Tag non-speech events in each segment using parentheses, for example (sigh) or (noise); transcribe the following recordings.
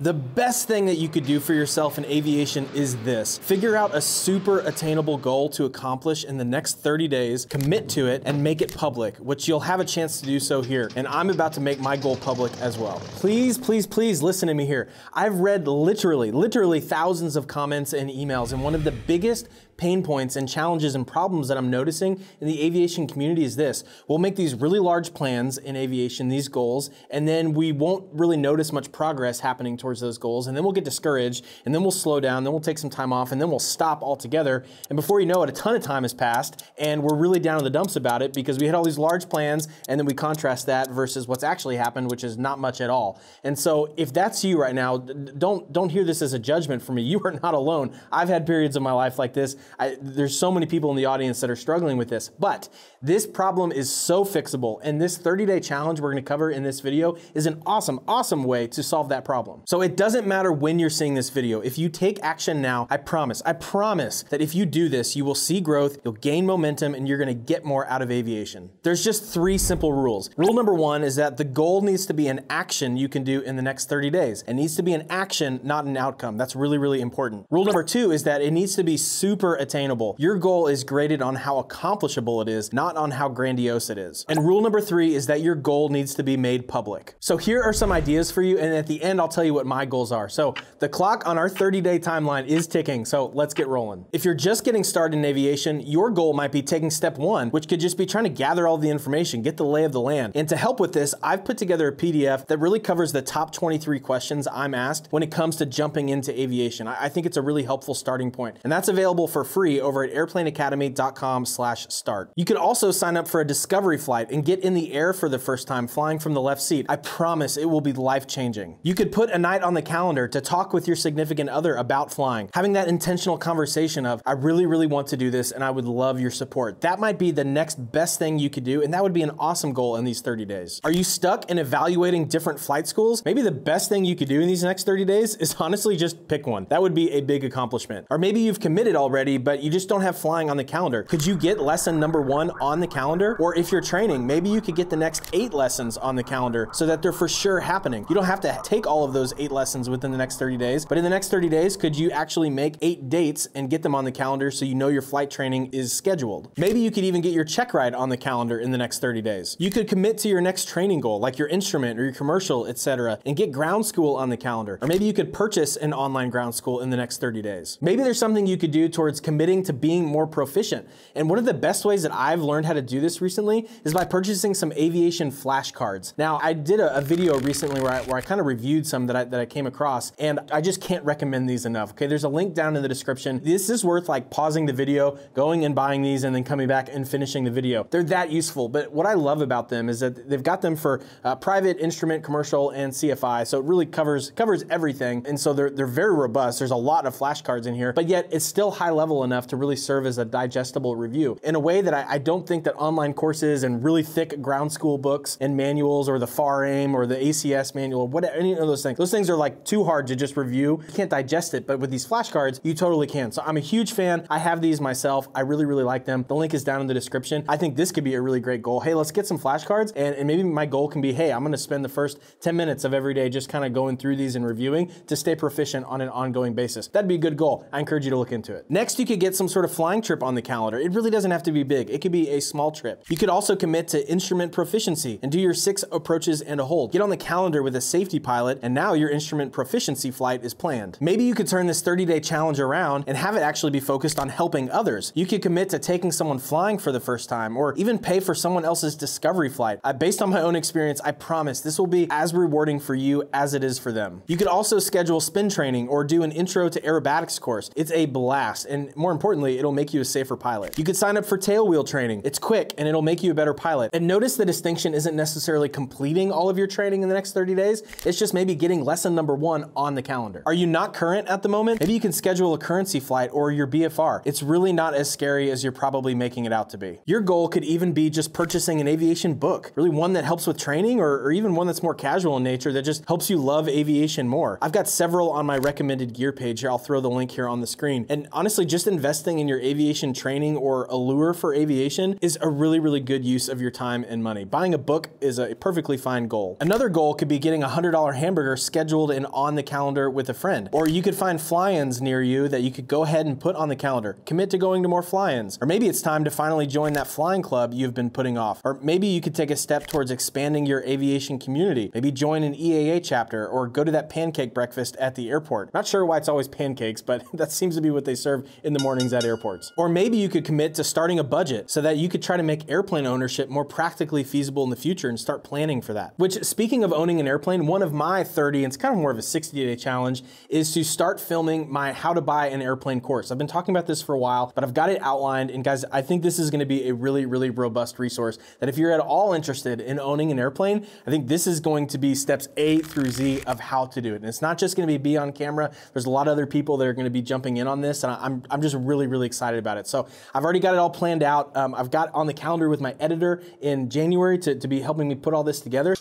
The best thing that you could do for yourself in aviation is this. Figure out a super attainable goal to accomplish in the next 30 days, commit to it, and make it public, which you'll have a chance to do so here. And I'm about to make my goal public as well. Please, please, please listen to me here. I've read literally, literally thousands of comments and emails, and one of the biggest pain points and challenges and problems that I'm noticing in the aviation community is this. We'll make these really large plans in aviation, these goals, and then we won't really notice much progress happening towards those goals. And then we'll get discouraged, and then we'll slow down, then we'll take some time off, and then we'll stop altogether. And before you know it, a ton of time has passed, and we're really down in the dumps about it because we had all these large plans, and then we contrast that versus what's actually happened, which is not much at all. And so if that's you right now, don't, don't hear this as a judgment for me. (laughs) You are not alone. I've had periods of my life like this. I, there's so many people in the audience that are struggling with this, but this problem is so fixable. And this 30 day challenge we're gonna cover in this video is an awesome, awesome way to solve that problem. So it doesn't matter when you're seeing this video. If you take action now, I promise, I promise that if you do this, you will see growth, you'll gain momentum, and you're gonna get more out of aviation. There's just three simple rules. Rule number one is that the goal needs to be an action you can do in the next 30 days. It needs to be an action, not an outcome. That's really, really important. Rule number two is that it needs to be super attainable. Your goal is graded on how accomplishable it is, not on how grandiose it is. And rule number three is that your goal needs to be made public. So here are some ideas for you, and at the end, I'll tell you what my goals are. So the clock on our 30 day timeline is ticking, so let's get rolling. If you're just getting started in aviation, your goal might be taking step one, which could just be trying to gather all the information, get the lay of the land. And to help with this, I've put together a PDF that really covers the top 23 questions I'm asked when it comes to jumping into aviation. I, think it's a really helpful starting point, and that's available for free over at airplaneacademy.com slash start. You could also sign up for a discovery flight and get in the air for the first time flying from the left seat. I promise it will be life-changing. You could put a night on the calendar to talk with your significant other about flying. Having that intentional conversation of, I really, really want to do this and I would love your support. That might be the next best thing you could do and that would be an awesome goal in these 30 days. Are you stuck in evaluating different flight schools? Maybe the best thing you could do in these next 30 days is (laughs) honestly just pick one. That would be a big accomplishment. Or maybe you've committed already but you just don't have flying on the calendar. Could you get lesson number one on the calendar? Or if you're training, maybe you could get the next eight lessons on the calendar so that they're for sure happening. You don't have to take all of those eight lessons within the next 30 days, but in the next 30 days, could you actually make eight dates and get them on the calendar so you know your flight training is scheduled? Maybe you could even get your check ride on the calendar in the next 30 days. You could commit to your next training goal, like your instrument or your commercial, etc., and get ground school on the calendar. Or maybe you could purchase an online ground school in the next 30 days. Maybe there's something you could do towards committing to being more proficient. And one of the best ways that I've learned how to do this recently is by purchasing some aviation flashcards. Now, I did a, a video recently where I, where I kind of reviewed some that I, that I came across, and I just can't recommend these enough. Okay, there's a link down in the description. This is worth like pausing the video, going and buying these, and then coming back and finishing the video. They're that useful. But what I love about them is that they've got them for uh, private, instrument, commercial, and CFI. So it really covers covers everything. And so they're they're very robust. There's a lot of flashcards in here, but yet it's still high level enough to really serve as a digestible review in a way that I, I don't think that online courses and really thick ground school books and manuals or the FAR AIM or the ACS manual, whatever, any of those things, those things are like too hard to just review. You can't digest it, but with these flashcards, you totally can. So I'm a huge fan. I have these myself. I really, really like them. The link is down in the description. I think this could be a really great goal. Hey, let's get some flashcards. And, and maybe my goal can be, hey, I'm going to spend the first 10 minutes of every day just kind of going through these and reviewing to stay proficient on an ongoing basis. That'd be a good goal. I encourage you to look into it. Next you could get some sort of flying trip on the calendar. It really doesn't have to be big. It could be a small trip. You could also commit to instrument proficiency and do your six approaches and a hold. Get on the calendar with a safety pilot, and now your instrument proficiency flight is planned. Maybe you could turn this 30-day challenge around and have it actually be focused on helping others. You could commit to taking someone flying for the first time or even pay for someone else's discovery flight. I, based on my own experience, I promise this will be as rewarding for you as it is for them. You could also schedule spin training or do an intro to aerobatics course. It's a blast and and more importantly, it'll make you a safer pilot. You could sign up for tailwheel training. It's quick and it'll make you a better pilot. And notice the distinction isn't necessarily completing all of your training in the next 30 days. It's just maybe getting lesson number one on the calendar. Are you not current at the moment? Maybe you can schedule a currency flight or your BFR. It's really not as scary as you're probably making it out to be. Your goal could even be just purchasing an aviation book, really one that helps with training or, or even one that's more casual in nature that just helps you love aviation more. I've got several on my recommended gear page here. I'll throw the link here on the screen. And honestly, just just investing in your aviation training or allure for aviation is a really, really good use of your time and money. Buying a book is a perfectly fine goal. Another goal could be getting a $100 hamburger scheduled and on the calendar with a friend. Or you could find fly-ins near you that you could go ahead and put on the calendar. Commit to going to more fly-ins. Or maybe it's time to finally join that flying club you've been putting off. Or maybe you could take a step towards expanding your aviation community. Maybe join an EAA chapter or go to that pancake breakfast at the airport. Not sure why it's always pancakes, but (laughs) that seems to be what they serve in the mornings at airports. Or maybe you could commit to starting a budget so that you could try to make airplane ownership more practically feasible in the future and start planning for that. Which, speaking of owning an airplane, one of my 30, it's kind of more of a 60 day challenge, is to start filming my how to buy an airplane course. I've been talking about this for a while, but I've got it outlined. And guys, I think this is gonna be a really, really robust resource that if you're at all interested in owning an airplane, I think this is going to be steps A through Z of how to do it. And it's not just gonna be be on camera. There's a lot of other people that are gonna be jumping in on this. And I'm, I'm I'm just really, really excited about it. So I've already got it all planned out. Um, I've got on the calendar with my editor in January to, to be helping me put all this together.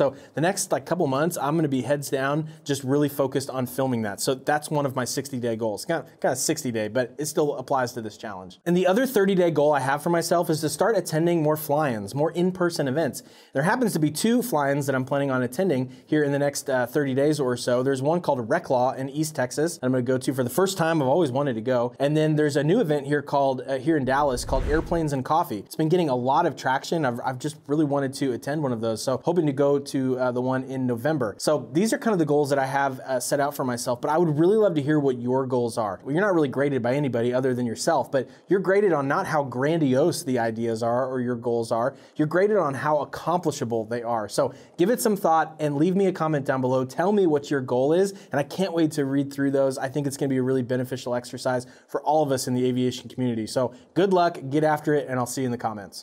So the next like couple months, I'm going to be heads down, just really focused on filming that. So that's one of my 60 day goals. Kind of, kind of 60 day, but it still applies to this challenge. And the other 30 day goal I have for myself is to start attending more fly-ins, more in-person events. There happens to be two fly-ins that I'm planning on attending here in the next uh, 30 days or so. There's one called Reclaw in East Texas I'm going to go to for the first time. I've always wanted to go. And then there's a new event here called uh, here in Dallas called Airplanes and Coffee. It's been getting a lot of traction. I've, I've just really wanted to attend one of those. So hoping to go to uh, the one in November. So these are kind of the goals that I have uh, set out for myself, but I would really love to hear what your goals are. Well, you're not really graded by anybody other than yourself, but you're graded on not how grandiose the ideas are or your goals are. You're graded on how accomplishable they are. So give it some thought and leave me a comment down below. Tell me what your goal is, and I can't wait to read through those. I think it's going to be a really beneficial exercise for all of us in the aviation community. So good luck, get after it, and I'll see you in the comments.